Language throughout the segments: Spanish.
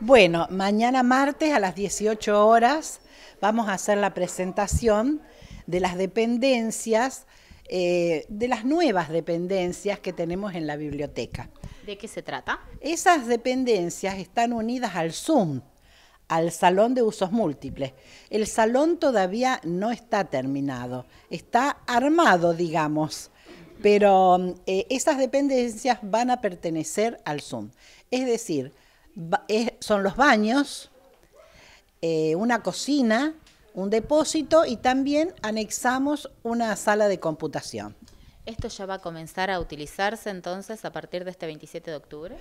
Bueno, mañana martes a las 18 horas vamos a hacer la presentación de las dependencias, eh, de las nuevas dependencias que tenemos en la biblioteca. ¿De qué se trata? Esas dependencias están unidas al Zoom, al salón de usos múltiples. El salón todavía no está terminado, está armado, digamos, pero eh, esas dependencias van a pertenecer al Zoom. Es decir, son los baños, eh, una cocina, un depósito y también anexamos una sala de computación. ¿Esto ya va a comenzar a utilizarse entonces a partir de este 27 de octubre?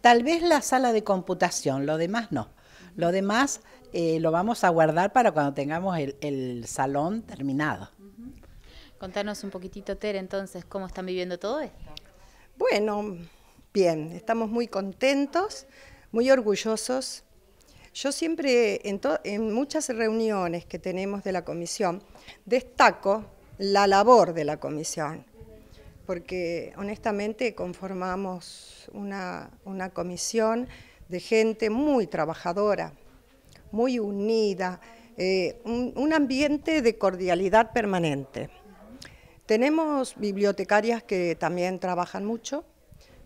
Tal vez la sala de computación, lo demás no. Lo demás eh, lo vamos a guardar para cuando tengamos el, salón terminado. Contanos un poquitito, Tere, entonces, cómo están viviendo todo esto. Bueno, bien, estamos muy contentos muy orgullosos. Yo siempre, en, muchas reuniones que tenemos de la comisión, destaco la labor de la comisión, porque honestamente conformamos una, comisión de gente muy trabajadora, muy unida, eh, un, un, ambiente de cordialidad permanente. Tenemos bibliotecarias que también trabajan mucho,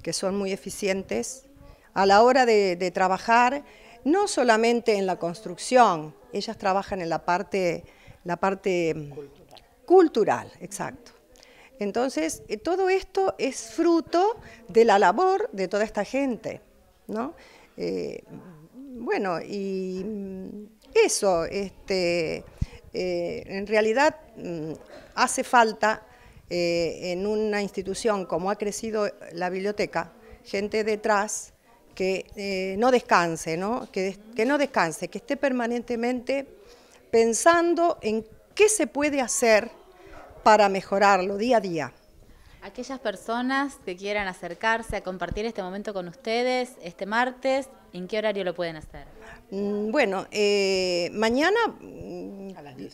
que son muy eficientes, a la hora de, trabajar, no solamente en la construcción, ellas trabajan en la parte, mm, cultural. exacto. Entonces, eh, todo esto es fruto de la labor de toda esta gente, eh, bueno, y mm, eso, este, eh, en realidad mm, hace falta en una institución como ha crecido la biblioteca, gente detrás que eh, no descanse, ¿no? Que, no descanse, que esté permanentemente pensando en qué se puede hacer para mejorarlo día a día. Aquellas personas que quieran acercarse a compartir este momento con ustedes este martes, ¿en qué horario lo pueden hacer? Mm, bueno, eh, mañana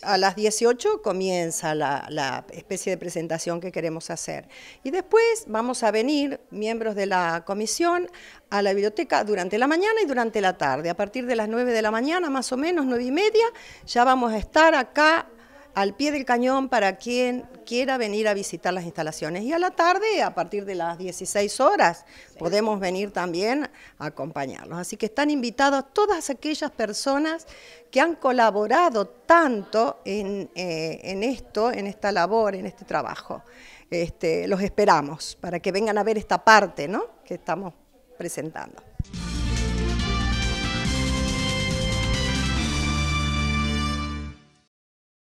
a las 18 comienza la, especie de presentación que queremos hacer. Y después vamos a venir miembros de la comisión a la biblioteca durante la mañana y durante la tarde. A partir de las 9 de la mañana, más o menos, 9 y media, ya vamos a estar acá al pie del cañón para quien quiera venir a visitar las instalaciones. Y a la tarde, a partir de las 16 horas, podemos venir también a acompañarlos. Así que están invitados todas aquellas personas que han colaborado tanto en, eh, esto, en esta labor, en este trabajo. Este, los esperamos para que vengan a ver esta parte que estamos presentando.